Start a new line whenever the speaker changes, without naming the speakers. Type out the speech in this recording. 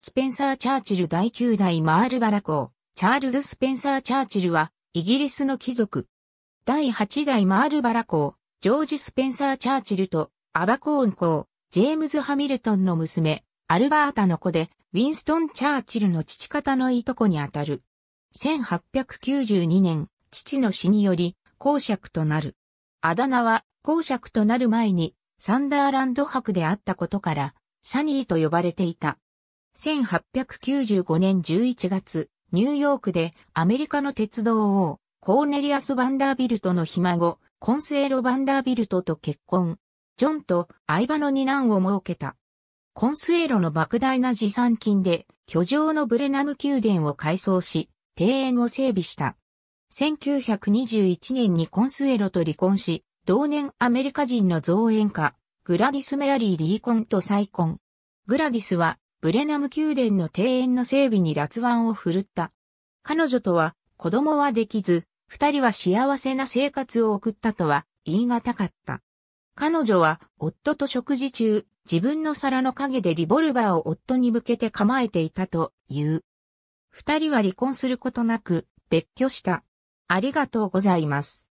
スペンサー・チャーチル第9代マールバラ公、チャールズ・スペンサー・チャーチルは、イギリスの貴族。第8代マールバラ公、ジョージ・スペンサー・チャーチルと、アバコーン公、ジェームズ・ハミルトンの娘、アルバータの子で、ウィンストン・チャーチルの父方のいとこにあたる。1892年、父の死により、公爵となる。あだ名は、公爵となる前に、サンダーランド博であったことから、サニーと呼ばれていた。1895年11月、ニューヨークでアメリカの鉄道王、コーネリアス・バンダービルトのひ孫、コンセーロ・バンダービルトと結婚。ジョンと相場の二男を設けた。コンスエロの莫大な持参金で、居城のブレナム宮殿を改装し、庭園を整備した。1921年にコンスエロと離婚し、同年アメリカ人の造園家、グラディス・メアリー・リーコンと再婚。グラディスはブレナム宮殿の庭園の整備に辣腕を振るった。彼女とは子供はできず、二人は幸せな生活を送ったとは言い難かった。彼女は夫と食事中、自分の皿の陰でリボルバーを夫に向けて構えていたという。二人は離婚することなく別居した。ありがとうございます。